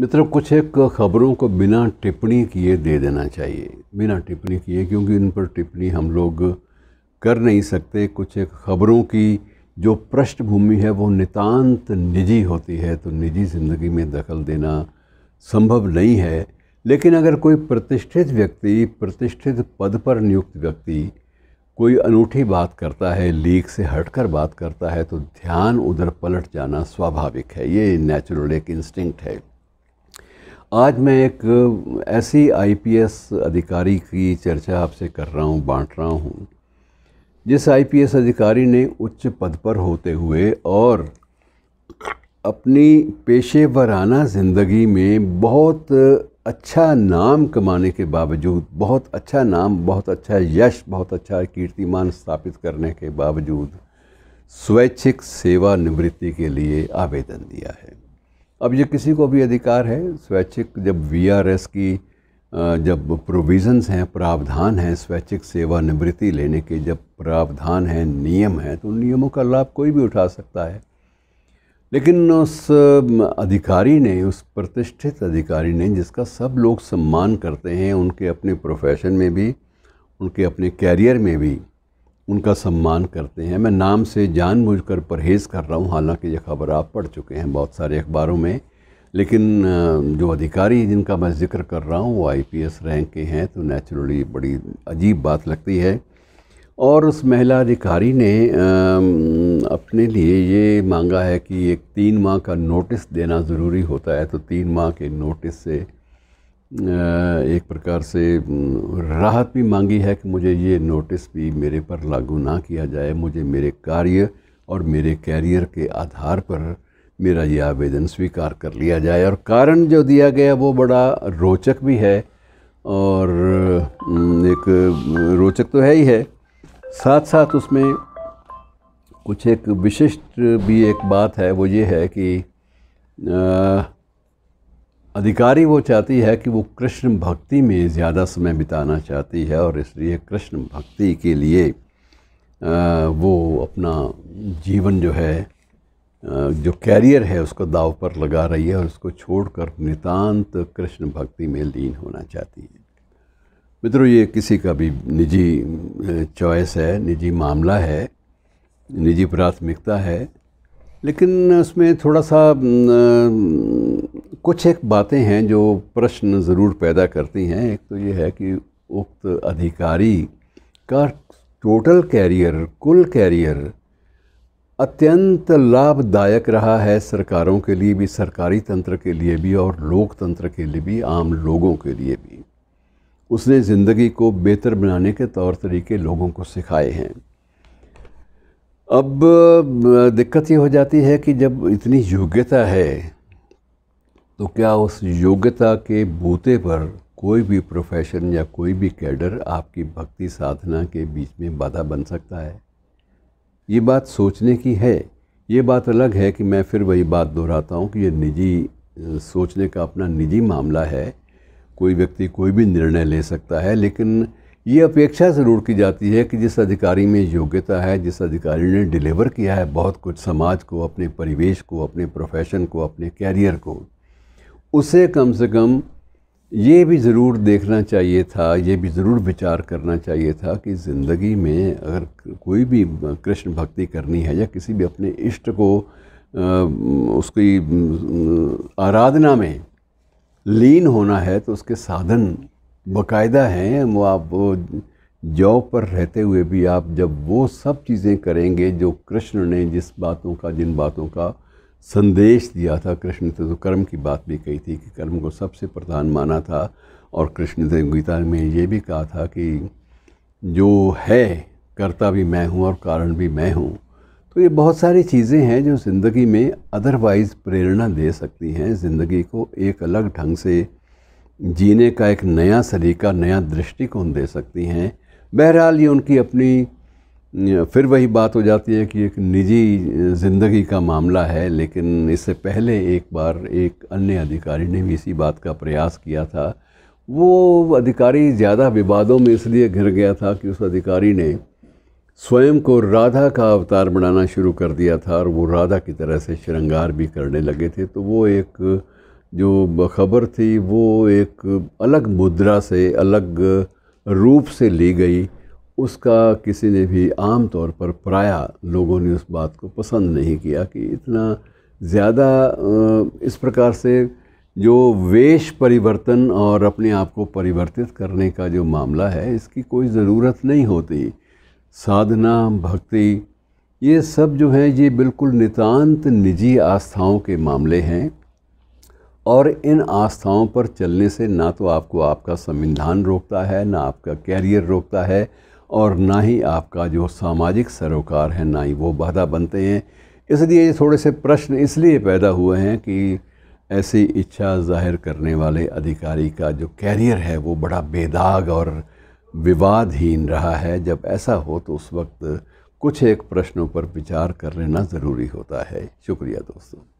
मित्रों कुछ एक खबरों को बिना टिप्पणी किए दे देना चाहिए बिना टिप्पणी किए क्योंकि इन पर टिप्पणी हम लोग कर नहीं सकते कुछ एक खबरों की जो पृष्ठभूमि है वो नितांत निजी होती है तो निजी ज़िंदगी में दखल देना संभव नहीं है लेकिन अगर कोई प्रतिष्ठित व्यक्ति प्रतिष्ठित पद पर नियुक्त व्यक्ति कोई अनूठी बात करता है लीक से हटकर बात करता है तो ध्यान उधर पलट जाना स्वाभाविक है ये नेचुरल एक इंस्टिंक्ट है आज मैं एक ऐसी आईपीएस अधिकारी की चर्चा आपसे कर रहा हूँ बांट रहा हूँ जिस आईपीएस अधिकारी ने उच्च पद पर होते हुए और अपनी पेशेवराना ज़िंदगी में बहुत अच्छा नाम कमाने के बावजूद बहुत अच्छा नाम बहुत अच्छा यश बहुत अच्छा कीर्तिमान स्थापित करने के बावजूद स्वैच्छिक सेवा निवृत्ति के लिए आवेदन दिया है अब ये किसी को भी अधिकार है स्वैच्छिक जब वीआरएस की जब प्रोविज़न्स हैं प्रावधान हैं स्वैच्छिक सेवा निवृत्ति लेने के जब प्रावधान हैं नियम हैं तो उन नियमों का लाभ कोई भी उठा सकता है लेकिन उस अधिकारी ने उस प्रतिष्ठित अधिकारी ने जिसका सब लोग सम्मान करते हैं उनके अपने प्रोफेशन में भी उनके अपने कैरियर में भी उनका सम्मान करते हैं मैं नाम से जानबूझकर परहेज़ कर रहा हूँ हालांकि ये खबर आप पढ़ चुके हैं बहुत सारे अखबारों में लेकिन जो अधिकारी जिनका मैं जिक्र कर रहा हूँ वो आईपीएस रैंक के हैं तो नेचुरली बड़ी अजीब बात लगती है और उस महिला अधिकारी ने अपने लिए ये मांगा है कि एक तीन माह का नोटिस देना ज़रूरी होता है तो तीन माह के नोटिस से एक प्रकार से राहत भी मांगी है कि मुझे ये नोटिस भी मेरे पर लागू ना किया जाए मुझे मेरे कार्य और मेरे कैरियर के आधार पर मेरा ये आवेदन स्वीकार कर लिया जाए और कारण जो दिया गया वो बड़ा रोचक भी है और एक रोचक तो है ही है साथ साथ उसमें कुछ एक विशिष्ट भी एक बात है वो ये है कि आ, अधिकारी वो चाहती है कि वो कृष्ण भक्ति में ज़्यादा समय बिताना चाहती है और इसलिए कृष्ण भक्ति के लिए वो अपना जीवन जो है जो कैरियर है उसको दाव पर लगा रही है और उसको छोड़कर नितांत कृष्ण भक्ति में लीन होना चाहती है मित्रों ये किसी का भी निजी चॉइस है निजी मामला है निजी प्राथमिकता है लेकिन उसमें थोड़ा सा कुछ एक बातें हैं जो प्रश्न ज़रूर पैदा करती हैं एक तो ये है कि उक्त अधिकारी का टोटल कैरियर कुल कैरियर अत्यंत लाभदायक रहा है सरकारों के लिए भी सरकारी तंत्र के लिए भी और लोकतंत्र के लिए भी आम लोगों के लिए भी उसने ज़िंदगी को बेहतर बनाने के तौर तरीके लोगों को सिखाए हैं अब दिक्कत ये हो जाती है कि जब इतनी योग्यता है तो क्या उस योग्यता के बूते पर कोई भी प्रोफेशन या कोई भी कैडर आपकी भक्ति साधना के बीच में बाधा बन सकता है ये बात सोचने की है ये बात अलग है कि मैं फिर वही बात दोहराता हूँ कि ये निजी सोचने का अपना निजी मामला है कोई व्यक्ति कोई भी निर्णय ले सकता है लेकिन ये अपेक्षा ज़रूर की जाती है कि जिस अधिकारी में योग्यता है जिस अधिकारी ने डिलीवर किया है बहुत कुछ समाज को अपने परिवेश को अपने प्रोफेशन को अपने कैरियर को उसे कम से कम ये भी ज़रूर देखना चाहिए था ये भी ज़रूर विचार करना चाहिए था कि ज़िंदगी में अगर कोई भी कृष्ण भक्ति करनी है या किसी भी अपने इष्ट को उसकी आराधना में लीन होना है तो उसके साधन बाकायदा हैं वो आप जॉब पर रहते हुए भी आप जब वो सब चीज़ें करेंगे जो कृष्ण ने जिस बातों का जिन बातों का संदेश दिया था कृष्ण ने तो कर्म की बात भी कही थी कि कर्म को सबसे प्रधान माना था और कृष्ण ने गीता में ये भी कहा था कि जो है करता भी मैं हूँ और कारण भी मैं हूँ तो ये बहुत सारी चीज़ें हैं जो ज़िंदगी में अदरवाइज़ प्रेरणा दे सकती हैं ज़िंदगी को एक अलग ढंग से जीने का एक नया सलीका नया दृष्टिकोण दे सकती हैं बहरहाल ये उनकी अपनी फिर वही बात हो जाती है कि एक निजी ज़िंदगी का मामला है लेकिन इससे पहले एक बार एक अन्य अधिकारी ने भी इसी बात का प्रयास किया था वो अधिकारी ज़्यादा विवादों में इसलिए घिर गया था कि उस अधिकारी ने स्वयं को राधा का अवतार बनाना शुरू कर दिया था और वो राधा की तरह से श्रृंगार भी करने लगे थे तो वो एक जो खबर थी वो एक अलग मुद्रा से अलग रूप से ली गई उसका किसी ने भी आम तौर पर पराया लोगों ने उस बात को पसंद नहीं किया कि इतना ज़्यादा इस प्रकार से जो वेश परिवर्तन और अपने आप को परिवर्तित करने का जो मामला है इसकी कोई ज़रूरत नहीं होती साधना भक्ति ये सब जो हैं ये बिल्कुल नितांत निजी आस्थाओं के मामले हैं और इन आस्थाओं पर चलने से ना तो आपको आपका संविधान रोकता है ना आपका कैरियर रोकता है और ना ही आपका जो सामाजिक सरोकार है ना ही वो बाधा बनते हैं इसलिए ये थोड़े से प्रश्न इसलिए पैदा हुए हैं कि ऐसी इच्छा जाहिर करने वाले अधिकारी का जो कैरियर है वो बड़ा बेदाग और विवादहीन रहा है जब ऐसा हो तो उस वक्त कुछ एक प्रश्नों पर विचार कर लेना ज़रूरी होता है शुक्रिया दोस्तों